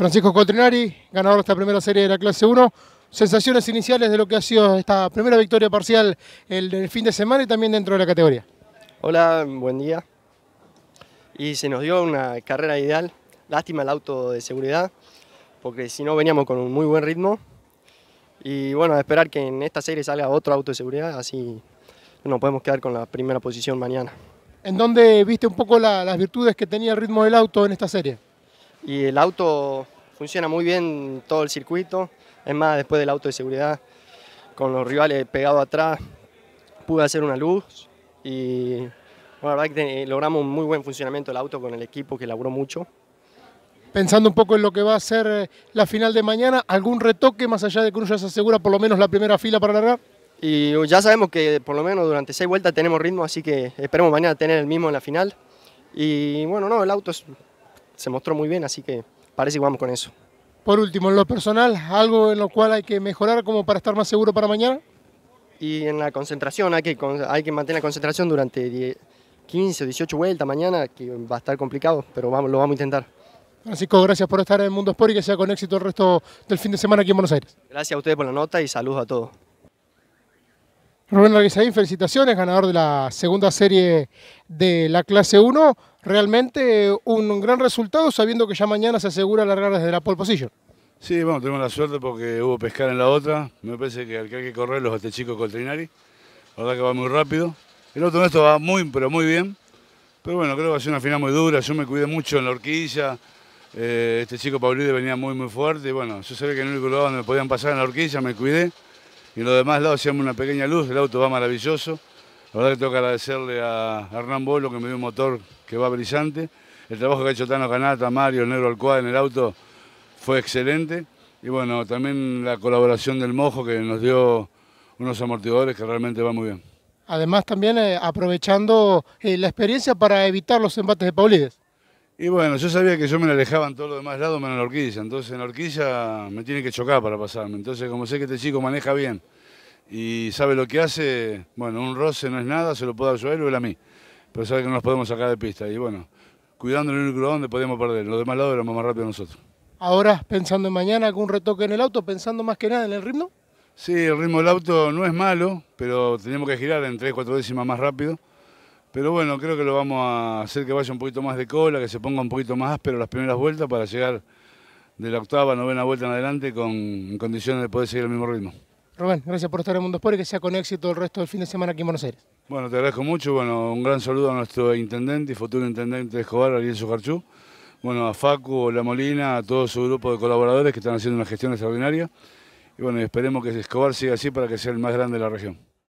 Francisco Cotrinari, ganador de esta primera serie de la clase 1. Sensaciones iniciales de lo que ha sido esta primera victoria parcial el, fin de semana y también dentro de la categoría. Hola, buen día. Y se nos dio una carrera ideal. Lástima el auto de seguridad, porque si no veníamos con un muy buen ritmo. Y bueno, a esperar que en esta serie salga otro auto de seguridad, así nos podemos quedar con la primera posición mañana. ¿En dónde viste un poco las virtudes que tenía el ritmo del auto en esta serie? y el auto funciona muy bien todo el circuito. Es más, después del auto de seguridad, con los rivales pegados atrás, pude hacer una luz y la verdad que logramos un muy buen funcionamiento del auto con el equipo que laburó mucho. Pensando un poco en lo que va a ser eh, la final de mañana, ¿algún retoque más allá de que uno ya se asegura por lo menos la primera fila para largar? Y ya sabemos que por lo menos durante seis vueltas tenemos ritmo, así que esperemos mañana tener el mismo en la final. Y bueno, no, el auto es se mostró muy bien, así que parece que vamos con eso. Por último, en lo personal, ¿algo en lo cual hay que mejorar como para estar más seguro para mañana? Y en la concentración, hay que, hay que mantener la concentración durante 15 o 18 vueltas mañana, que va a estar complicado, pero vamos, lo vamos a intentar. Francisco, gracias por estar en Mundo Sport y que sea con éxito el resto del fin de semana aquí en Buenos Aires. Gracias a ustedes por la nota y saludos a todos. Rubén Larguizaín, felicitaciones, ganador de la segunda serie de la clase 1 realmente eh, un gran resultado, sabiendo que ya mañana se asegura largar desde la pole Sí, bueno, tuvimos la suerte porque hubo pescar en la otra. Me parece que al que hay que correr los este chico Coltrinari. La verdad que va muy rápido. El otro nuestro va muy, pero muy bien. Pero bueno, creo que va a ser una final muy dura. Yo me cuidé mucho en la horquilla. Eh, este chico Paulide venía muy, muy fuerte. Y bueno, yo sabía que en el único lugar donde me podían pasar en la horquilla me cuidé. Y en los demás lados hacíamos una pequeña luz. El auto va maravilloso. La verdad que tengo que agradecerle a Hernán Bolo que me dio un motor que va brillante. El trabajo que ha hecho Tano Canata, Mario, el Negro Alcuada en el auto fue excelente. Y bueno, también la colaboración del Mojo que nos dio unos amortiguadores que realmente va muy bien. Además también eh, aprovechando eh, la experiencia para evitar los embates de Paulides. Y bueno, yo sabía que yo me la alejaba en todos los demás lados menos en la horquilla, entonces en la horquilla me tiene que chocar para pasarme. Entonces como sé que este chico maneja bien, y sabe lo que hace. Bueno, un roce no es nada, se lo puedo ayudar a o él a mí. Pero sabe que no nos podemos sacar de pista. Y bueno, cuidando el único donde podíamos perder. Los demás lados éramos más rápidos nosotros. Ahora, pensando en mañana, algún retoque en el auto, pensando más que nada en el ritmo. Sí, el ritmo del auto no es malo, pero tenemos que girar en 3, 4 décimas más rápido. Pero bueno, creo que lo vamos a hacer que vaya un poquito más de cola, que se ponga un poquito más áspero las primeras vueltas para llegar de la octava, novena vuelta en adelante con condiciones de poder seguir el mismo ritmo. Rubén, gracias por estar en Mundo Sport y que sea con éxito el resto del fin de semana aquí en Buenos Aires. Bueno, te agradezco mucho. Bueno, un gran saludo a nuestro intendente y futuro intendente de Escobar, Ariel Sujarchú. Bueno, a Facu, La Molina, a todo su grupo de colaboradores que están haciendo una gestión extraordinaria. Y bueno, esperemos que Escobar siga así para que sea el más grande de la región.